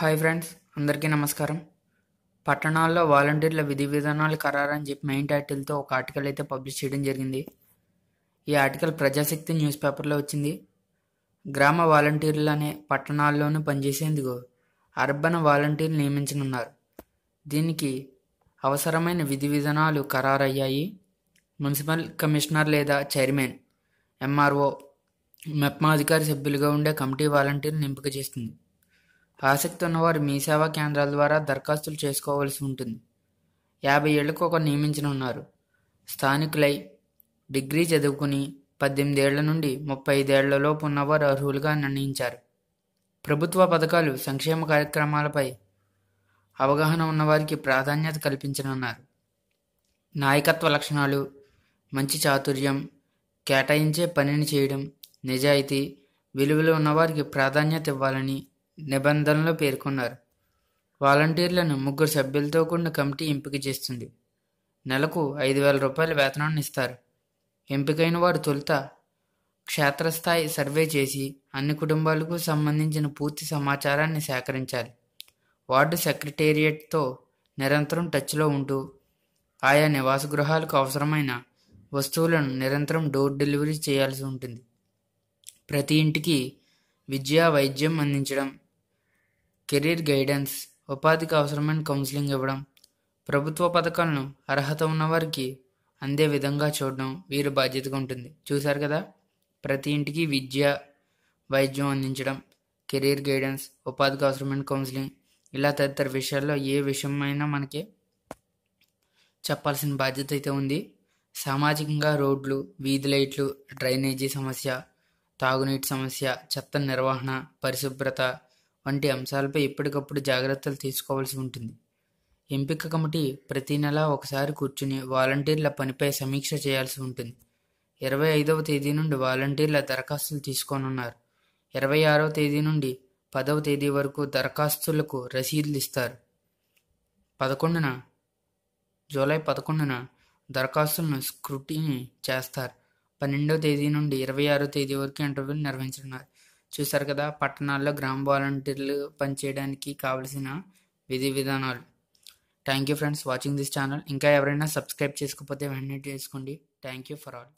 hi friends అందరికీ నమస్కారం పట్టణాల్లో వాలంటీర్ల విధి విధానాలు ఖరారని చెప్పి మెయిన్ టైటిల్తో ఒక ఆర్టికల్ అయితే పబ్లిష్ చేయడం జరిగింది ఈ ఆర్టికల్ ప్రజాశక్తి న్యూస్ పేపర్లో వచ్చింది గ్రామ వాలంటీర్లు అనే పట్టణాల్లోనూ పనిచేసేందుకు అర్బన్ వాలంటీర్లు నియమించనున్నారు దీనికి అవసరమైన విధి విధానాలు ఖరారయ్యాయి మున్సిపల్ కమిషనర్ లేదా చైర్మన్ ఎంఆర్ఓ మెప్మా అధికారి సభ్యులుగా ఉండే కమిటీ వాలంటీర్ని ఎంపిక చేస్తుంది ఆసక్తి ఉన్నవారు మీ సేవా కేంద్రాల ద్వారా దరఖాస్తులు చేసుకోవాల్సి ఉంటుంది యాభై ఏళ్లకు ఒక నియమించనున్నారు స్థానికులై డిగ్రీ చదువుకుని పద్దెనిమిది ఏళ్ల నుండి ముప్పై ఐదేళ్లలోపు ఉన్నవారు అర్హులుగా నిర్ణయించారు ప్రభుత్వ పథకాలు సంక్షేమ కార్యక్రమాలపై అవగాహన ఉన్నవారికి ప్రాధాన్యత కల్పించనున్నారు నాయకత్వ లక్షణాలు మంచి చాతుర్యం కేటాయించే పనిని చేయడం నిజాయితీ విలువలు ఉన్నవారికి ప్రాధాన్యత ఇవ్వాలని నిబంధనలో పేర్కొన్నారు వాలంటీర్లను ముగ్గురు సభ్యులతో కూడిన కమిటీ ఎంపిక చేస్తుంది నెలకు ఐదు వేల రూపాయల వేతనాన్ని ఇస్తారు ఎంపికైన వారు తొలుత క్షేత్రస్థాయి సర్వే చేసి అన్ని కుటుంబాలకు సంబంధించిన పూర్తి సమాచారాన్ని సేకరించాలి వార్డు సెక్రటేరియట్తో నిరంతరం టచ్లో ఉంటూ ఆయా నివాస గృహాలకు అవసరమైన వస్తువులను నిరంతరం డోర్ డెలివరీ చేయాల్సి ఉంటుంది ప్రతి ఇంటికి విద్య వైద్యం అందించడం కెరీర్ గైడెన్స్ ఉపాధికి అవసరమైన కౌన్సిలింగ్ ఇవ్వడం ప్రభుత్వ పథకాలను అర్హత ఉన్నవారికి అందే విధంగా చూడడం వీరి బాధ్యతగా ఉంటుంది చూశారు కదా ప్రతి ఇంటికి విద్య వైద్యం అందించడం కెరీర్ గైడెన్స్ ఉపాధికి అవసరమైన కౌన్సిలింగ్ ఇలా తదితర విషయాల్లో ఏ విషయమైనా మనకి చెప్పాల్సిన బాధ్యత అయితే ఉంది సామాజికంగా రోడ్లు వీధి లైట్లు డ్రైనేజీ సమస్య తాగునీటి సమస్య చెత్త నిర్వహణ పరిశుభ్రత వంటి అంశాలపై ఎప్పటికప్పుడు జాగ్రత్తలు తీసుకోవాల్సి ఉంటుంది ఎంపిక కమిటీ ప్రతి నెల ఒకసారి కూర్చుని వాలంటీర్ల పనిపై సమీక్ష చేయాల్సి ఉంటుంది ఇరవై ఐదవ తేదీ నుండి వాలంటీర్ల దరఖాస్తులు తీసుకోనున్నారు ఇరవై ఆరవ తేదీ నుండి పదవ తేదీ వరకు దరఖాస్తులకు రసీదులు ఇస్తారు పదకొండున జూలై పదకొండున దరఖాస్తులను స్క్రూటిని చేస్తారు పన్నెండవ తేదీ నుండి ఇరవై ఆరో తేదీ వరకు ఇంటర్వ్యూలు నిర్వహించనున్నారు చూశారు కదా పట్టణాల్లో గ్రామ వాలంటీర్లు పనిచేయడానికి కావలసిన విధి విధానాలు thank you friends watching this channel ఇంకా ఎవరైనా సబ్స్క్రైబ్ చేసుకోకపోతే వెంటనే చేసుకోండి థ్యాంక్ యూ ఫర్ ఆల్